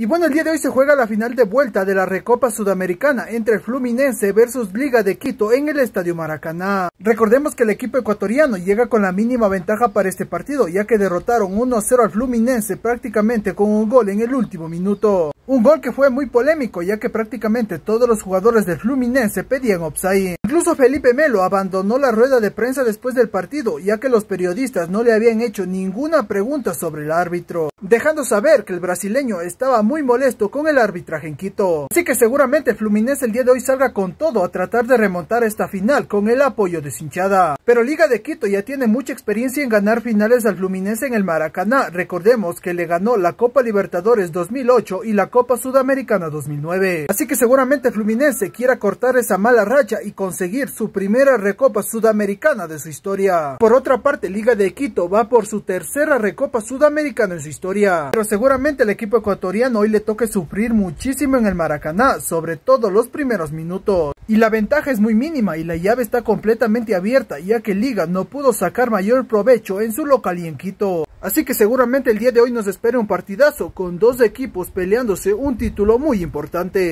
Y bueno, el día de hoy se juega la final de vuelta de la Recopa Sudamericana entre el Fluminense versus Liga de Quito en el Estadio Maracaná. Recordemos que el equipo ecuatoriano llega con la mínima ventaja para este partido, ya que derrotaron 1-0 al Fluminense prácticamente con un gol en el último minuto. Un gol que fue muy polémico ya que prácticamente todos los jugadores del Fluminense pedían offside. Incluso Felipe Melo abandonó la rueda de prensa después del partido ya que los periodistas no le habían hecho ninguna pregunta sobre el árbitro, dejando saber que el brasileño estaba muy molesto con el arbitraje en Quito. Así que seguramente Fluminense el día de hoy salga con todo a tratar de remontar esta final con el apoyo de Sinchada. Pero Liga de Quito ya tiene mucha experiencia en ganar finales al Fluminense en el Maracaná. Recordemos que le ganó la Copa Libertadores 2008 y la Copa Copa Sudamericana 2009. Así que seguramente Fluminense quiera cortar esa mala racha y conseguir su primera Recopa Sudamericana de su historia. Por otra parte, Liga de Quito va por su tercera Recopa Sudamericana en su historia. Pero seguramente el equipo ecuatoriano hoy le toque sufrir muchísimo en el Maracaná, sobre todo los primeros minutos y la ventaja es muy mínima y la llave está completamente abierta ya que Liga no pudo sacar mayor provecho en su local y en Quito. Así que seguramente el día de hoy nos espera un partidazo con dos equipos peleándose un título muy importante.